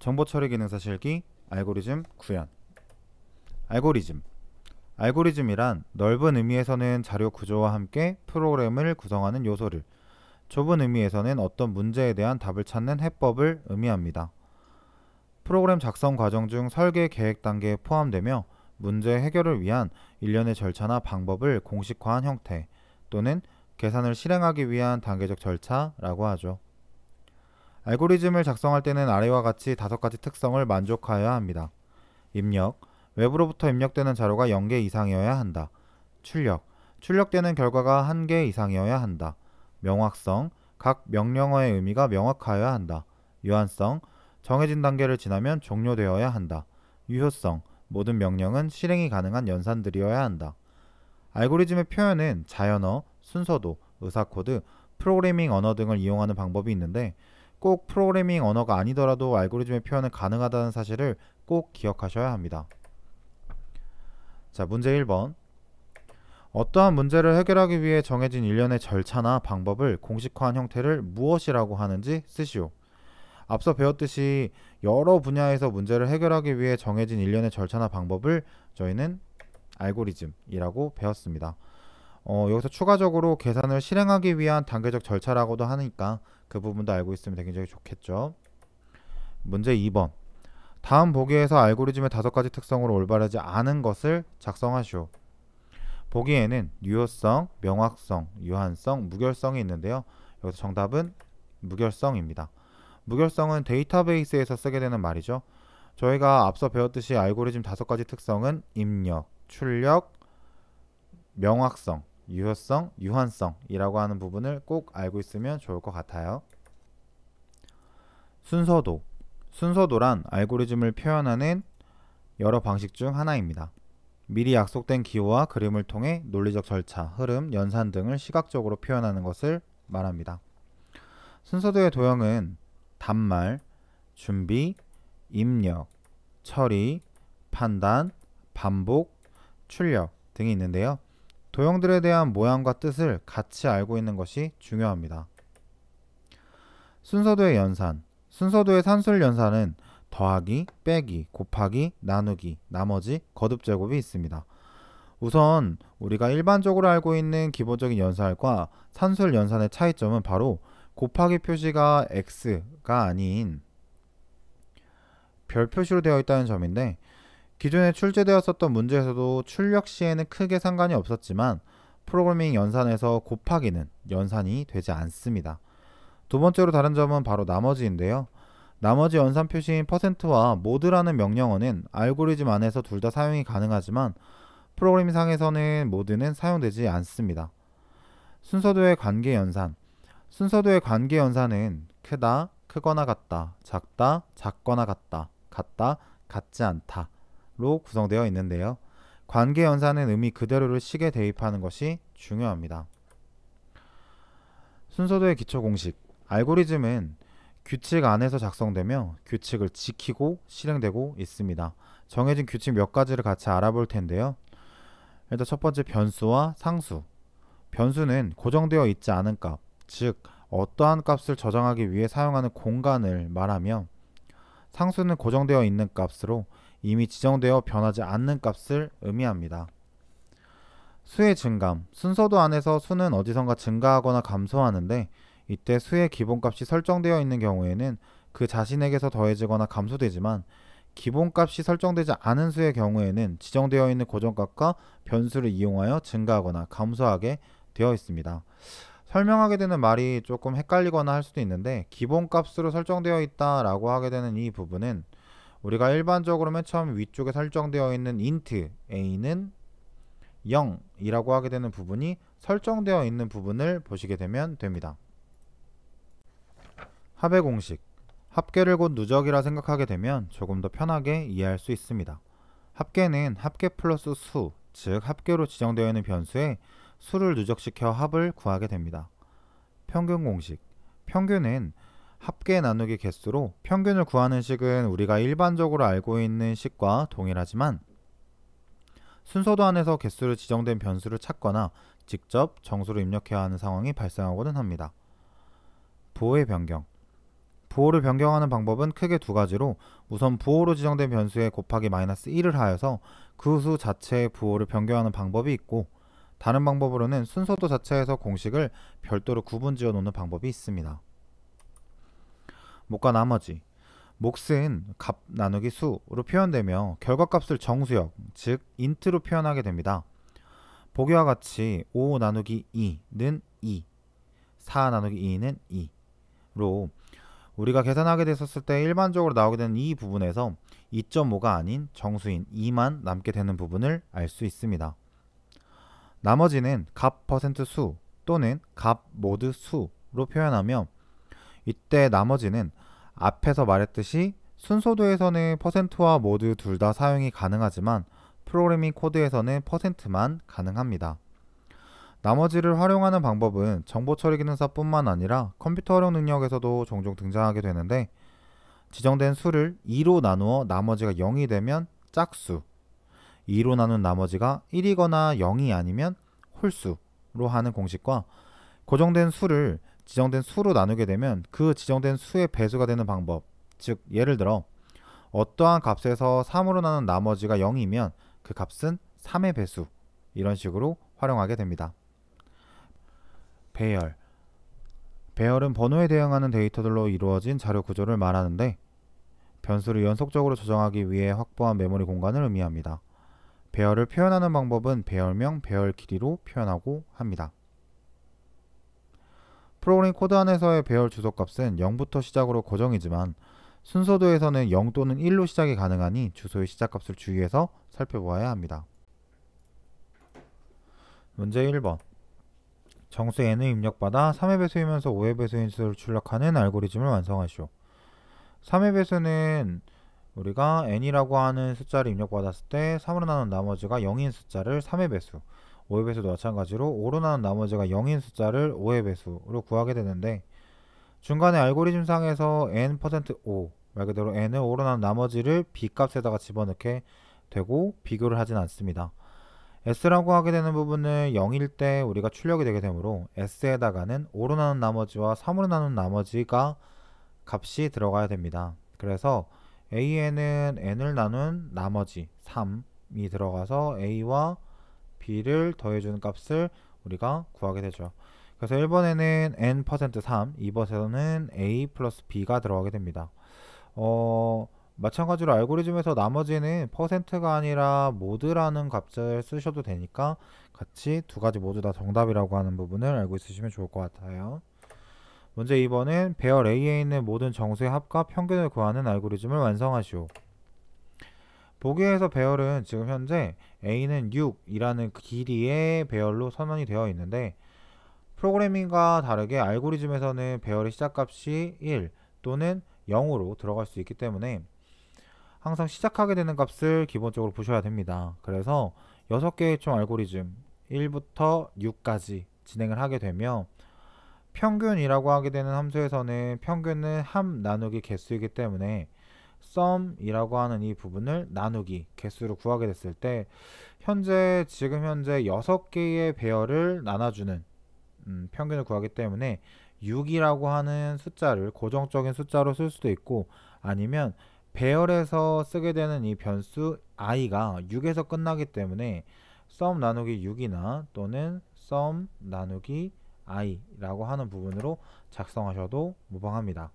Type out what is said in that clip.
정보 처리 기능사 실기, 알고리즘 구현. 알고리즘. 알고리즘이란 넓은 의미에서는 자료 구조와 함께 프로그램을 구성하는 요소를, 좁은 의미에서는 어떤 문제에 대한 답을 찾는 해법을 의미합니다. 프로그램 작성 과정 중 설계 계획 단계에 포함되며 문제 해결을 위한 일련의 절차나 방법을 공식화한 형태 또는 계산을 실행하기 위한 단계적 절차라고 하죠. 알고리즘을 작성할 때는 아래와 같이 다섯 가지 특성을 만족하여야 합니다. 입력, 외부로부터 입력되는 자료가 0개 이상이어야 한다. 출력, 출력되는 결과가 1개 이상이어야 한다. 명확성, 각 명령어의 의미가 명확하여야 한다. 유한성, 정해진 단계를 지나면 종료되어야 한다. 유효성, 모든 명령은 실행이 가능한 연산들이어야 한다. 알고리즘의 표현은 자연어, 순서도, 의사코드, 프로그래밍 언어 등을 이용하는 방법이 있는데 꼭 프로그래밍 언어가 아니더라도 알고리즘의 표현은 가능하다는 사실을 꼭 기억하셔야 합니다. 자, 문제 1번. 어떠한 문제를 해결하기 위해 정해진 일련의 절차나 방법을 공식화한 형태를 무엇이라고 하는지 쓰시오. 앞서 배웠듯이 여러 분야에서 문제를 해결하기 위해 정해진 일련의 절차나 방법을 저희는 알고리즘이라고 배웠습니다. 어, 여기서 추가적으로 계산을 실행하기 위한 단계적 절차라고도 하니까 그 부분도 알고 있으면 굉장히 좋겠죠. 문제 2번. 다음 보기에서 알고리즘의 다섯 가지 특성으로 올바르지 않은 것을 작성하시오. 보기에는 유효성, 명확성, 유한성, 무결성이 있는데요. 여기서 정답은 무결성입니다. 무결성은 데이터베이스에서 쓰게 되는 말이죠. 저희가 앞서 배웠듯이 알고리즘 다섯 가지 특성은 입력, 출력, 명확성, 유효성, 유한성이라고 하는 부분을 꼭 알고 있으면 좋을 것 같아요. 순서도. 순서도란 알고리즘을 표현하는 여러 방식 중 하나입니다. 미리 약속된 기호와 그림을 통해 논리적 절차, 흐름, 연산 등을 시각적으로 표현하는 것을 말합니다. 순서도의 도형은 단말, 준비, 입력, 처리, 판단, 반복, 출력 등이 있는데요. 도형들에 대한 모양과 뜻을 같이 알고 있는 것이 중요합니다. 순서도의 연산 순서도의 산술 연산은 더하기, 빼기, 곱하기, 나누기, 나머지, 거듭제곱이 있습니다. 우선 우리가 일반적으로 알고 있는 기본적인 연산과 산술 연산의 차이점은 바로 곱하기 표시가 x가 아닌 별표시로 되어 있다는 점인데 기존에 출제되었었던 문제에서도 출력 시에는 크게 상관이 없었지만 프로그래밍 연산에서 곱하기는 연산이 되지 않습니다. 두 번째로 다른 점은 바로 나머지인데요. 나머지 연산 표시인 퍼센트와 모드라는 명령어는 알고리즘 안에서 둘 다 사용이 가능하지만 프로그램 상에서는 모드는 사용되지 않습니다. 순서도의 관계 연산 순서도의 관계 연산은 크다, 크거나 같다, 작다, 작거나 같다, 같다, 같지 않다 로 구성되어 있는데요. 관계 연산은 의미 그대로를 식에 대입하는 것이 중요합니다. 순서도의 기초 공식 알고리즘은 규칙 안에서 작성되며 규칙을 지키고 실행되고 있습니다. 정해진 규칙 몇 가지를 같이 알아볼 텐데요. 일단 첫 번째 변수와 상수. 변수는 고정되어 있지 않은 값, 즉 어떠한 값을 저장하기 위해 사용하는 공간을 말하며 상수는 고정되어 있는 값으로 이미 지정되어 변하지 않는 값을 의미합니다. 수의 증감, 순서도 안에서 수는 어디선가 증가하거나 감소하는데 이때 수의 기본값이 설정되어 있는 경우에는 그 자신에게서 더해지거나 감소되지만 기본값이 설정되지 않은 수의 경우에는 지정되어 있는 고정값과 변수를 이용하여 증가하거나 감소하게 되어 있습니다. 설명하게 되는 말이 조금 헷갈리거나 할 수도 있는데 기본값으로 설정되어 있다라고 하게 되는 이 부분은 우리가 일반적으로 맨 처음 위쪽에 설정되어 있는 int a는 0이라고 하게 되는 부분이 설정되어 있는 부분을 보시게 되면 됩니다. 합의 공식 합계를 곧 누적이라 생각하게 되면 조금 더 편하게 이해할 수 있습니다. 합계는 합계 플러스 수, 즉 합계로 지정되어 있는 변수에 수를 누적시켜 합을 구하게 됩니다. 평균 공식 평균은 합계 나누기 개수로 평균을 구하는 식은 우리가 일반적으로 알고 있는 식과 동일하지만 순서도 안에서 개수를 지정된 변수를 찾거나 직접 정수를 입력해야 하는 상황이 발생하고는 합니다. 부호의 변경 부호를 변경하는 방법은 크게 두 가지로 우선 부호로 지정된 변수에 곱하기 마이너스 1을 하여서 그 수 자체의 부호를 변경하는 방법이 있고 다른 방법으로는 순서도 자체에서 공식을 별도로 구분 지어 놓는 방법이 있습니다. 목과 나머지, 몫은 값 나누기 수로 표현되며 결과값을 정수역, 즉 인트로 표현하게 됩니다. 보기와 같이 5 나누기 2는 2, 4 나누기 2는 2로 우리가 계산하게 됐었을 때 일반적으로 나오게 되는 이 부분에서 2.5가 아닌 정수인 2만 남게 되는 부분을 알 수 있습니다. 나머지는 값 퍼센트 수 또는 값 모드 수로 표현하며 이때 나머지는 앞에서 말했듯이 순서도에서는 퍼센트와 모두 둘 다 사용이 가능하지만 프로그래밍 코드에서는 퍼센트만 가능합니다. 나머지를 활용하는 방법은 정보 처리 기능사뿐만 아니라 컴퓨터 활용 능력에서도 종종 등장하게 되는데 지정된 수를 2로 나누어 나머지가 0이 되면 짝수 2로 나눈 나머지가 1이거나 0이 아니면 홀수로 하는 공식과 고정된 수를 지정된 수로 나누게 되면 그 지정된 수의 배수가 되는 방법 즉 예를 들어 어떠한 값에서 3으로 나눈 나머지가 0이면 그 값은 3의 배수 이런 식으로 활용하게 됩니다. 배열 배열은 번호에 대응하는 데이터들로 이루어진 자료 구조를 말하는데 변수를 연속적으로 조정하기 위해 확보한 메모리 공간을 의미합니다. 배열을 표현하는 방법은 배열명, 배열 길이로 표현하고 합니다. 프로그램 코드 안에서의 배열 주소값은 0부터 시작으로 고정이지만 순서도에서는 0 또는 1로 시작이 가능하니 주소의 시작값을 주의해서 살펴보아야 합니다. 문제 1번 정수 n을 입력받아 3의 배수이면서 5의 배수인 수를 출력하는 알고리즘을 완성하시오. 3의 배수는 우리가 n이라고 하는 숫자를 입력받았을 때 3으로 나눈 나머지가 0인 숫자를 3의 배수 5의 배수도 마찬가지로 오로나는 나머지가 0인 숫자를 5의 배수로 구하게 되는데 중간에 알고리즘상에서 n%5 말 그대로 n을 오로나는 나머지를 b값에다가 집어넣게 되고 비교를 하진 않습니다. s라고 하게 되는 부분은 0일 때 우리가 출력이 되게 되므로 s에다가는 5로 나눈 나머지와 3으로 나눈 나머지가 값이 들어가야 됩니다. 그래서 a에는 n을 나눈 나머지 3이 들어가서 a와 b를 더해주는 값을 우리가 구하게 되죠. 그래서 1번에는 n 3, 2번에서는 a 플러스 b가 들어가게 됩니다. 어, 마찬가지로 알고리즘에서 나머지는 퍼센트가 아니라 모드라는 값을 쓰셔도 되니까 같이 두 가지 모두 다 정답이라고 하는 부분을 알고 있으시면 좋을 것 같아요. 문제 2번은 배열 A에 있는 모든 정수의 합과 평균을 구하는 알고리즘을 완성하시오. 보기에서 배열은 지금 현재 A는 6이라는 그 길이의 배열로 선언이 되어 있는데 프로그래밍과 다르게 알고리즘에서는 배열의 시작값이 1 또는 0으로 들어갈 수 있기 때문에 항상 시작하게 되는 값을 기본적으로 보셔야 됩니다. 그래서 6개의 총 알고리즘 1부터 6까지 진행을 하게 되며 평균이라고 하게 되는 함수에서는 평균은 함 나누기 개수이기 때문에 썸이라고 하는 이 부분을 나누기 개수로 구하게 됐을 때 현재 지금 현재 6개의 배열을 나눠주는 음, 평균을 구하기 때문에 6이라고 하는 숫자를 고정적인 숫자로 쓸 수도 있고 아니면 배열에서 쓰게 되는 이 변수 i가 6에서 끝나기 때문에 썸 나누기 6이나 또는 썸 나누기 i라고 하는 부분으로 작성하셔도 무방합니다.